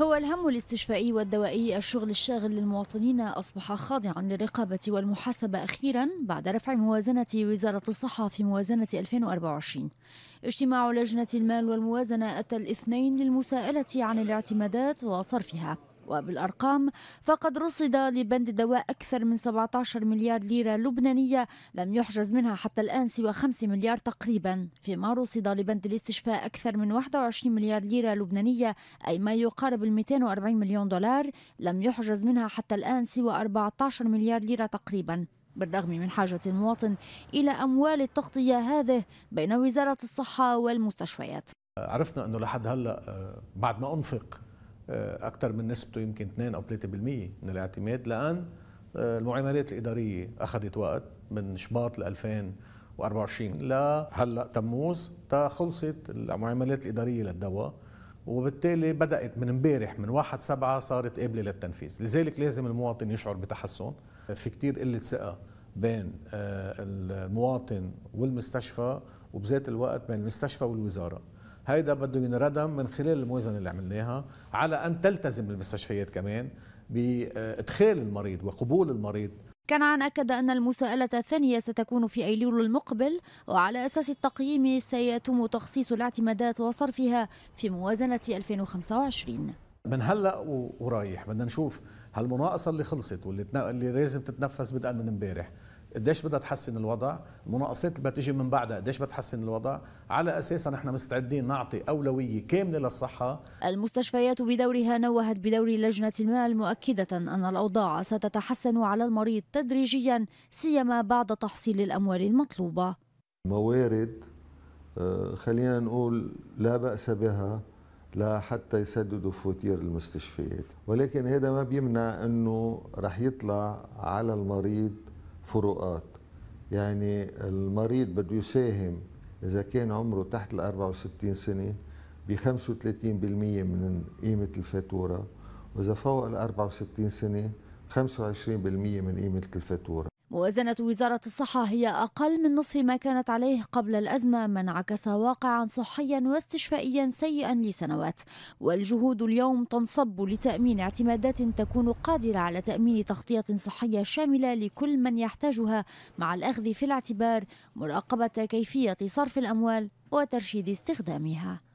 هو الهم الاستشفائي والدوائي الشغل الشاغل للمواطنين أصبح خاضعا للرقابة والمحاسبة أخيرا بعد رفع موازنة وزارة الصحة في موازنة 2024 اجتماع لجنة المال والموازنة أتى الاثنين للمساءلة عن الاعتمادات وصرفها وبالأرقام فقد رصد لبند الدواء أكثر من 17 مليار ليرة لبنانية لم يحجز منها حتى الآن سوى 5 مليار تقريبا فيما رصد لبند الاستشفاء أكثر من 21 مليار ليرة لبنانية أي ما يقارب ال 240 مليون دولار لم يحجز منها حتى الآن سوى 14 مليار ليرة تقريبا بالرغم من حاجة المواطن إلى أموال التغطية هذه بين وزارة الصحة والمستشفيات عرفنا أنه لحد هلأ آه، بعد ما أنفق آه، اكثر من نسبته يمكن 2 او 3% من الاعتماد لان آه، المعاملات الاداريه اخذت وقت من شباط 2024 لهلا تموز تا خلصت المعاملات الاداريه للدواء وبالتالي بدات من امبارح من 1 7 صارت قابله للتنفيذ لذلك لازم المواطن يشعر بتحسن في كثير قله ثقه بين آه، المواطن والمستشفى وبذات الوقت بين المستشفى والوزاره هيدا بده ينردم من خلال الموازنه اللي عملناها على ان تلتزم المستشفيات كمان بادخال المريض وقبول المريض كنعان أكد أن المساءلة الثانية ستكون في أيلول المقبل وعلى أساس التقييم سيتم تخصيص الاعتمادات وصرفها في موازنة 2025 من هلا ورايح بدنا نشوف هالمناقصه اللي خلصت واللي اللي لازم تتنفس بدءا من امبارح قديش بدها تحسن الوضع المناقصات اللي بتجي من بعدها قديش بتحسن الوضع على اساسها نحن مستعدين نعطي اولويه كامله للصحه المستشفيات بدورها نوهت بدور لجنه المال مؤكده ان الاوضاع ستتحسن على المريض تدريجيا سيما بعد تحصيل الاموال المطلوبه موارد آه، خلينا نقول لا باس بها لا حتى يسددوا فواتير المستشفيات ولكن هذا ما بيمنع انه رح يطلع على المريض فروقات يعني المريض بده يساهم إذا كان عمره تحت ال 64 سنة ب 35% من قيمة الفاتورة وإذا فوق ال 64 سنة 25% من قيمة الفاتورة موازنة وزارة الصحة هي أقل من نصف ما كانت عليه قبل الأزمة ما انعكس واقعا صحيا واستشفائيا سيئا لسنوات والجهود اليوم تنصب لتأمين اعتمادات تكون قادرة على تأمين تغطية صحية شاملة لكل من يحتاجها مع الأخذ في الاعتبار مراقبة كيفية صرف الأموال وترشيد استخدامها